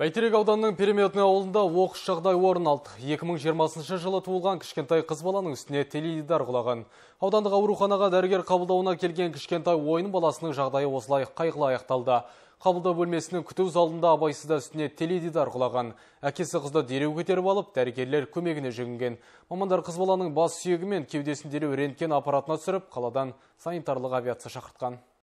бәйтерек ауданының переметіне ауылында оқыс жағдай орын алды 2020 жылы туылған кішкентай қыз баланың үстіне теледидар құлаған аудандық ауруханаға дәрігер қабылдауына келген кішкентай ойын баласының жағдайы осылай қайғылы аяқталды қабылдау бөлмесінің күту залында абайсызда үстіне теледидар құлаған әкесі қызды дереу көтеріп алып дәрігерлер көмегіне жүгінген мамандар қыз баланың бас сүйегі мен кеудесін дереу рентген аппаратына түсіріп қаладан санитарлық авиация шақыртқан